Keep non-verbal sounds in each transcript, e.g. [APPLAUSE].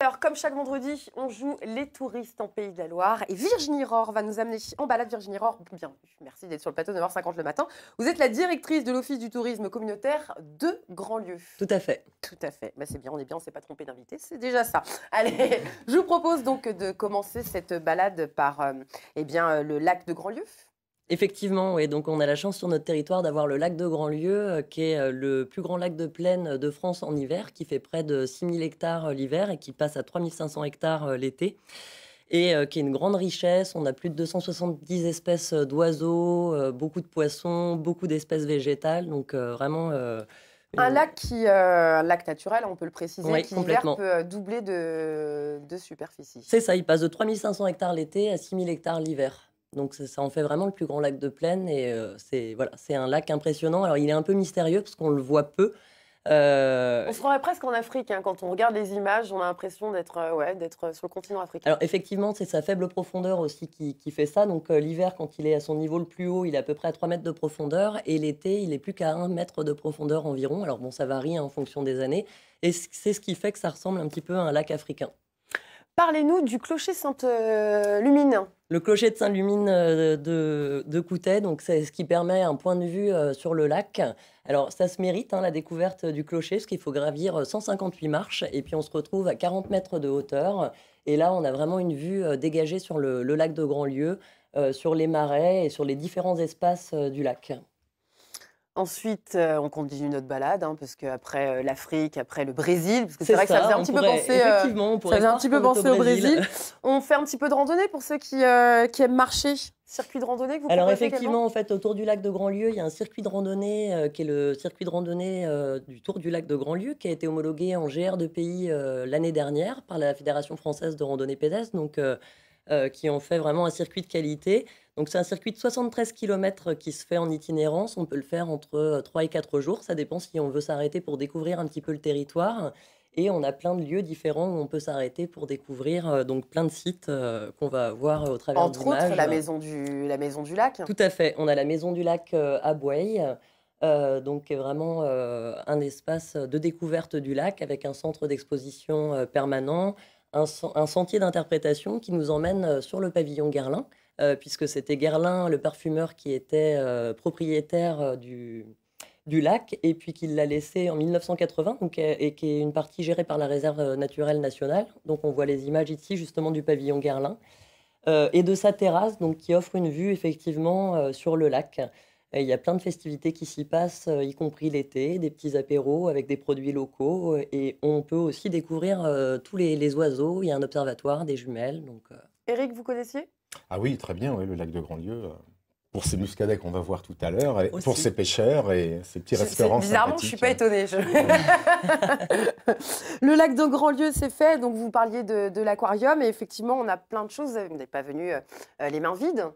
Alors, comme chaque vendredi, on joue les touristes en Pays de la Loire et Virginie Rohr va nous amener en balade. Virginie Rohr, bien, merci d'être sur le plateau de 9h50 le matin. Vous êtes la directrice de l'Office du tourisme communautaire de Grandlieu. Tout à fait. Tout à fait. Bah, c'est bien, on est bien, on ne s'est pas trompé d'invité, c'est déjà ça. [LAUGHS] Allez, je vous propose donc de commencer cette balade par euh, eh bien, euh, le lac de Grandlieu. Effectivement, et donc on a la chance sur notre territoire d'avoir le lac de Grandlieu, euh, qui est euh, le plus grand lac de plaine de France en hiver, qui fait près de 6000 hectares euh, l'hiver et qui passe à 3500 hectares l'été, et qui est une grande richesse. On a plus de 270 espèces d'oiseaux, beaucoup de poissons, beaucoup d'espèces végétales, donc vraiment... Un lac qui, un lac naturel, on peut le préciser, qui peut doubler de, de superficie. C'est ça, il passe de 3500 hectares l'été à 6000 hectares l'hiver. Donc ça, en fait vraiment le plus grand lac de plaine et euh, c'est un lac impressionnant. Alors il est un peu mystérieux parce qu'on le voit peu. Euh, on se croirait presque en Afrique hein. quand on regarde les images, on a l'impression d'être euh, d'être sur le continent africain. Alors effectivement, c'est sa faible profondeur aussi qui, fait ça. Donc l'hiver, quand il est à son niveau le plus haut, il est à peu près à 3 mètres de profondeur et l'été, il est plus qu'à 1 mètre de profondeur environ. Alors bon, ça varie hein, en fonction des années et c'est ce qui fait que ça ressemble un petit peu à un lac africain. Parlez-nous du clocher Sainte-Lumine. Le clocher de sainte lumine euh, de, de, Coutet, donc c'est ce qui permet un point de vue euh, sur le lac. Alors ça se mérite, hein, la découverte du clocher, parce qu'il faut gravir 158 euh, marches, et puis on se retrouve à 40 mètres de hauteur. Et là, on a vraiment une vue dégagée sur le, lac de Grandlieu, sur les marais et sur les différents espaces du lac. Ensuite, euh, on continue notre balade, hein, parce qu'après euh, l'Afrique, après le Brésil, parce que c'est vrai que ça faisait un petit peu penser, euh, un petit peu au Brésil. on fait un petit peu de randonnée pour ceux qui, qui aiment marcher. Circuit de randonnée que vous Alors effectivement, en fait, autour du lac de Grandlieu, il y a un circuit de randonnée qui est le circuit de randonnée du Tour du lac de Grandlieu, qui a été homologué en GR de pays l'année dernière par la Fédération française de randonnée pédestre. Donc euh, qui ont fait vraiment un circuit de qualité. Donc c'est un circuit de 73 km euh, qui se fait en itinérance. On peut le faire entre 3 euh, et 4 jours. Ça dépend si on veut s'arrêter pour découvrir un petit peu le territoire. Et on a plein de lieux différents où on peut s'arrêter pour découvrir donc plein de sites qu'on va voir au travers Entre autres, la maison, du, la maison du lac. Tout à fait. On a la maison du lac à Boueil. qui est vraiment un espace de découverte du lac avec un centre d'exposition permanent, un, sentier d'interprétation qui nous emmène euh, sur le pavillon Guerlain, euh, puisque c'était Guerlain, le parfumeur, qui était euh, propriétaire du, lac, et puis qui l'a laissé en 1980, et qui est une partie gérée par la réserve naturelle nationale. Donc on voit les images ici justement du pavillon Guerlain, et de sa terrasse, donc, qui offre une vue effectivement sur le lac il y a plein de festivités qui s'y passent, euh, y compris l'été, des petits apéros avec des produits locaux. Euh, et on peut aussi découvrir euh, tous les, oiseaux. Il y a un observatoire, des jumelles. Donc, Eric, vous connaissiez Ah oui, très bien, oui, le lac de Grandlieu pour ces muscadets qu'on va voir tout à l'heure, pour ses pêcheurs et ces petits restaurants. Bizarrement, je ne suis pas étonnée. [LAUGHS] le lac de Grandlieu, c'est fait. Donc, vous parliez de, l'aquarium, et effectivement, on a plein de choses. Vous n'êtes pas venu les mains vides.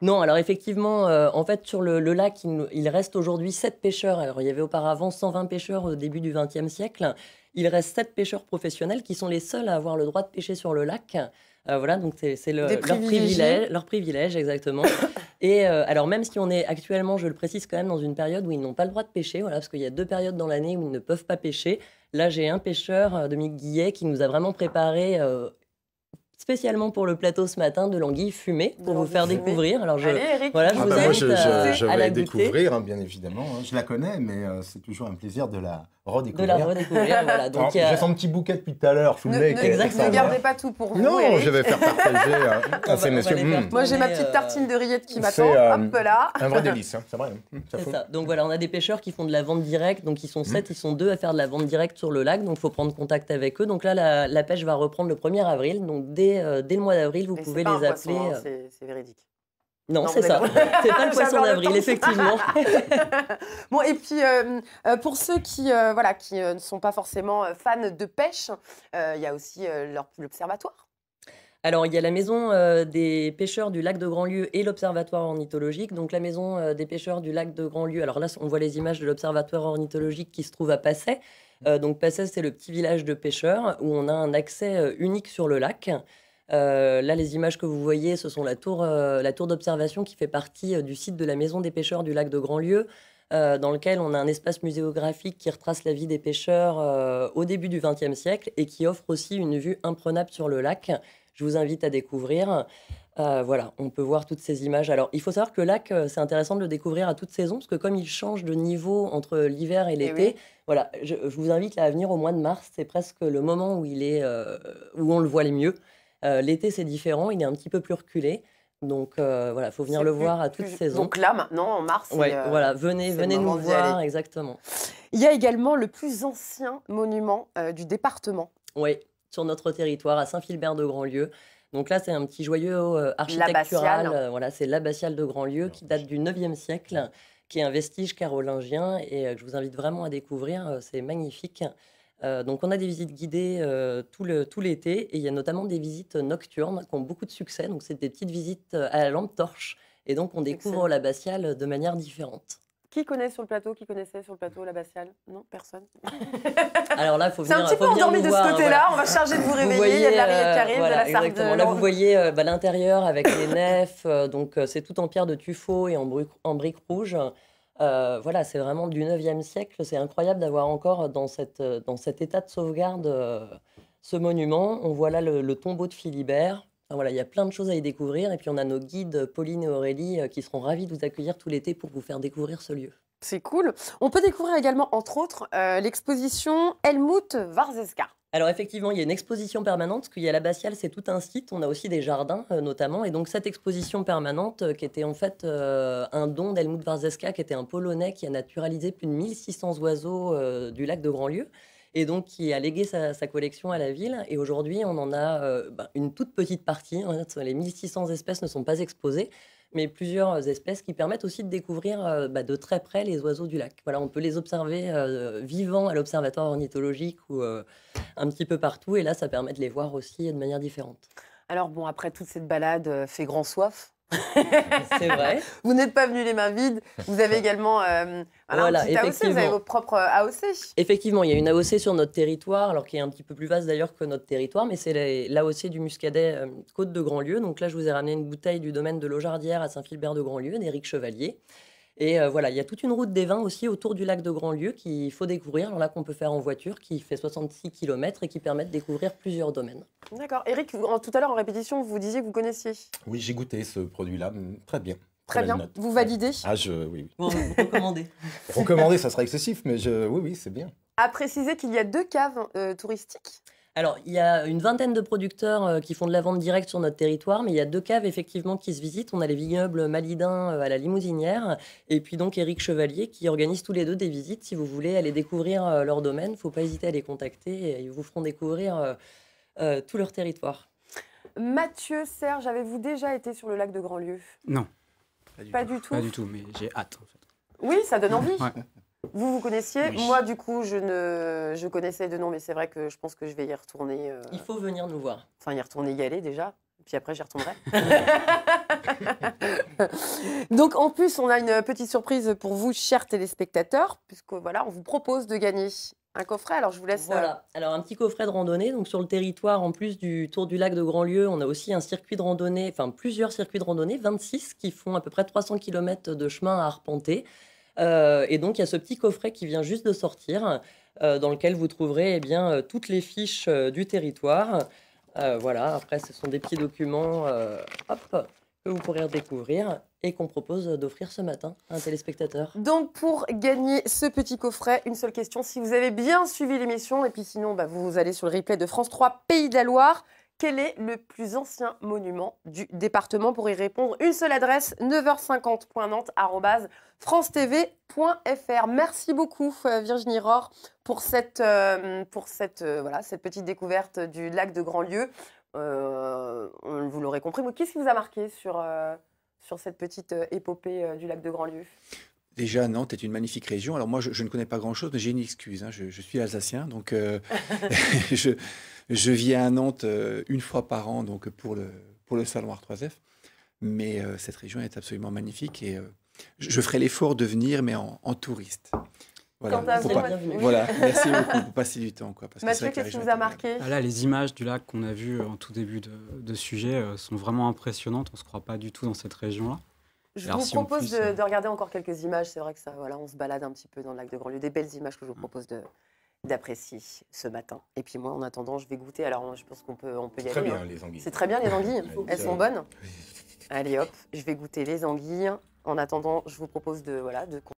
Non, alors effectivement, euh, en fait, sur le, lac, il, reste aujourd'hui 7 pêcheurs. Alors, il y avait auparavant 120 pêcheurs au début du XXe siècle. Il reste 7 pêcheurs professionnels qui sont les seuls à avoir le droit de pêcher sur le lac. Euh, voilà, donc c'est leur privilège, leur privilège exactement. [COUGHS] Et euh, alors même si on est actuellement, je le précise quand même, dans une période où ils n'ont pas le droit de pêcher, voilà, parce qu'il y a deux périodes dans l'année où ils ne peuvent pas pêcher. Là, j'ai un pêcheur, Dominique Guillet, qui nous a vraiment préparé spécialement pour le plateau ce matin de l'anguille fumée pour vous faire découvrir. Alors je, Allez, voilà, je ah vous bah, à vais la découvrir, hein, bien évidemment. Hein. Je la connais, mais euh, c'est toujours un plaisir de la redécouvrir. De la redécouvrir, voilà. [LAUGHS] Euh, j'ai son petit bouquet depuis tout à l'heure, je vous ne, mets, exactement ne gardez pas tout pour vous. Non, je vais faire partager à, hein, ces [LAUGHS] messieurs. Hmm. Moi, j'ai ma petite euh, tartine de rillettes qui m'attend. peu là. Un vrai [LAUGHS] délice, c'est vrai. Donc voilà, on a des pêcheurs qui font de la vente directe. Donc ils sont hmm. sept, ils sont deux à faire de la vente directe sur le lac. Donc il faut prendre contact avec eux. Donc là, la, la pêche va reprendre le 1er avril. Donc dès euh, dès, le mois d'avril, vous pouvez les appeler. Hein, euh. c'est véridique. Non, c'est ça. [LAUGHS] C'est pas le [LAUGHS] poisson d'avril, effectivement. [LAUGHS] bon, et puis euh, pour ceux qui voilà qui ne sont pas forcément fans de pêche, il y a aussi l'observatoire. Alors, il y a la maison des pêcheurs du lac de Grandlieu et l'observatoire ornithologique. Donc, la maison des pêcheurs du lac de Grandlieu. Alors là, on voit les images de l'observatoire ornithologique qui se trouve à Passay. Euh, donc Passez, c'est le petit village de pêcheurs où on a un accès euh, unique sur le lac. Euh, là, les images que vous voyez, ce sont la tour, tour d'observation qui fait partie du site de la Maison des pêcheurs du lac de Grandlieu, dans lequel on a un espace muséographique qui retrace la vie des pêcheurs au début du XXe siècle et qui offre aussi une vue imprenable sur le lac. Je vous invite à découvrir. Euh, voilà, on peut voir toutes ces images. Alors, il faut savoir que lac, euh, c'est intéressant de le découvrir à toute saison, parce que comme il change de niveau entre l'hiver et eh l'été, voilà, je, vous invite à venir au mois de mars. C'est presque le moment où il est, euh, où on le voit le mieux. l'été, c'est différent. Il est un petit peu plus reculé. Donc voilà, faut venir le voir à toute saison. Donc là maintenant en mars. voilà, venez, venez nous voir exactement. Il y a également le plus ancien monument du département. Oui, sur notre territoire à Saint-Philbert de Grandlieu. Donc là, c'est un petit joyau euh, architectural. Euh, voilà, c'est l'abbatiale de Grandlieu qui date du 9e siècle, qui est un vestige carolingien et euh, que je vous invite vraiment à découvrir. C'est magnifique. donc on a des visites guidées tout, l'été et il y a notamment des visites nocturnes qui ont beaucoup de succès. Donc c'est des petites visites à la lampe torche et donc on découvre l'abbatiale de manière différente. Qui connaît sur le plateau Qui connaissait sur le plateau la Bastiale Non, personne. [LAUGHS] Alors là, faut venir. C'est un petit peu endormi de ce hein, côté-là. On va charger de vous réveiller. il y a de la rivière euh, qui arrive, de la sarde. Là, vous voyez euh, bah, l'intérieur avec les nefs. Euh, donc, c'est tout en pierre de tuffeau et en, briques brique rouge. voilà, c'est vraiment du 9e siècle. C'est incroyable d'avoir encore dans, cette, dans cet état de sauvegarde ce monument. On voit là le tombeau de Philibert. Ah, voilà, il y a plein de choses à y découvrir. Et puis, on a nos guides, Pauline et Aurélie, euh, qui seront ravis de vous accueillir tout l'été pour vous faire découvrir ce lieu. C'est cool. On peut découvrir également, entre autres, euh, l'exposition Helmut Warzeska. Alors effectivement, il y a une exposition permanente, parce qu'il y a l'abbatiale, c'est tout un site, on a aussi des jardins euh, notamment, et donc cette exposition permanente, qui était en fait un don d'Helmut Warzeska, qui était un Polonais qui a naturalisé plus de 1600 oiseaux du lac de Grandlieu, et donc qui a légué sa, collection à la ville. Et aujourd'hui, on en a euh, ben, une toute petite partie. les 1600 espèces ne sont pas exposées, mais plusieurs espèces qui permettent aussi de découvrir euh, ben, de très près les oiseaux du lac. on peut les observer euh, vivants à l'observatoire ornithologique ou un petit peu partout. Et là, ça permet de les voir aussi de manière différente. Alors bon, après toute cette balade fait grand soif, [LAUGHS] c'est vrai. Vous n'êtes pas venu les mains vides. Vous avez également euh, voilà, un vous avez vos propres AOC. Effectivement, il y a une AOC sur notre territoire, alors qui est un petit peu plus vaste d'ailleurs que notre territoire, mais c'est l'AOC du Muscadet euh, Côte de Grandlieu. Donc là, je vous ai ramené une bouteille du domaine de Lojardière à Saint-Philbert de Grandlieu d'Éric Chevalier. Et euh, voilà, il y a toute une route des vins aussi autour du lac de Grandlieu qu'il faut découvrir, là qu'on peut faire en voiture, qui fait 66 km et qui permet de découvrir plusieurs domaines. D'accord. Eric, tout à l'heure en répétition, vous disiez que vous connaissiez. Oui, j'ai goûté ce produit-là, mm, très bien. Très bien. Vous validez Ah, je, oui. oui. Bon, vous recommandez. ça serait excessif, mais je, oui, oui, c'est bien. À préciser qu'il y a deux caves euh, touristiques. Alors, il y a une vingtaine de producteurs euh, qui font de la vente directe sur notre territoire, mais il y a deux caves effectivement qui se visitent. On a les vignobles Malidin euh, à la Limousinière, et puis donc Éric Chevalier qui organise tous les deux des visites. Si vous voulez aller découvrir euh, leur domaine, faut pas hésiter à les contacter ils vous feront découvrir tout leur territoire. Mathieu, Serge, avez-vous déjà été sur le lac de Grandlieu Non. Pas du, tout. Pas du tout, mais j'ai hâte. Oui, ça donne envie. Vous, vous connaissiez Moi, du coup, je, ne... je connaissais de nom, mais c'est vrai que je pense que je vais y retourner. Euh, Il faut venir nous voir. Enfin, y retourner, y aller déjà. Puis après, j'y retournerai. [LAUGHS] [LAUGHS] Donc, en plus, on a une petite surprise pour vous, chers téléspectateurs, puisque voilà, on vous propose de gagner un coffret. Alors, je vous laisse. Voilà. Euh, Alors, un petit coffret de randonnée. Donc, sur le territoire, en plus du Tour du Lac de Grandlieu, on a aussi un circuit de randonnée, enfin, plusieurs circuits de randonnée, 26, qui font à peu près 300 km de chemin à arpenter. Euh, et donc, il y a ce petit coffret qui vient juste de sortir, euh, dans lequel vous trouverez eh bien, euh, toutes les fiches du territoire. voilà, après, ce sont des petits documents hop, que vous pourrez redécouvrir et qu'on propose d'offrir ce matin à un téléspectateur. Donc pour gagner ce petit coffret, une seule question, si vous avez bien suivi l'émission, et puis sinon bah, vous allez sur le replay de France 3 Pays de la Loire, quel est le plus ancien monument du département Pour y répondre, une seule adresse 9 h tv.fr Merci beaucoup euh, Virginie Rohr pour cette euh, pour cette euh, voilà, cette petite découverte du lac de Grandlieu. vous l'aurez compris, mais qu'est-ce qui vous a marqué sur sur cette petite épopée du lac de Grandlieu Déjà, Nantes est une magnifique région. Alors moi, je, ne connais pas grand-chose, mais j'ai une excuse. Hein. Je, je, suis alsacien, donc [LAUGHS] [LAUGHS] je je viens à Nantes euh, une fois par an donc pour le, pour le salon Art3F. Mais euh, cette région est absolument magnifique et euh, je, ferai l'effort de venir, mais en, touriste. Voilà, [LAUGHS] merci beaucoup pour passer du temps. Quoi, parce Mathieu, qu'est-ce qui vous a marqué ah Les images du lac qu'on a vu en tout début de, sujet sont vraiment impressionnantes. On ne se croit pas du tout dans cette région-là. Je vous propose de, regarder encore quelques images. C'est vrai que ça, voilà, on se balade un petit peu dans le lac de Grandlieu. Des belles images que je vous propose de, d'apprécier ce matin. Et puis moi, en attendant, je vais goûter. Alors, je pense qu'on peut, on peut y très hein. Bien, les anguilles. C'est très bien les anguilles. [LAUGHS] Elles sont bonnes. Allez, hop, je vais goûter les anguilles. En attendant, je vous propose de voilà de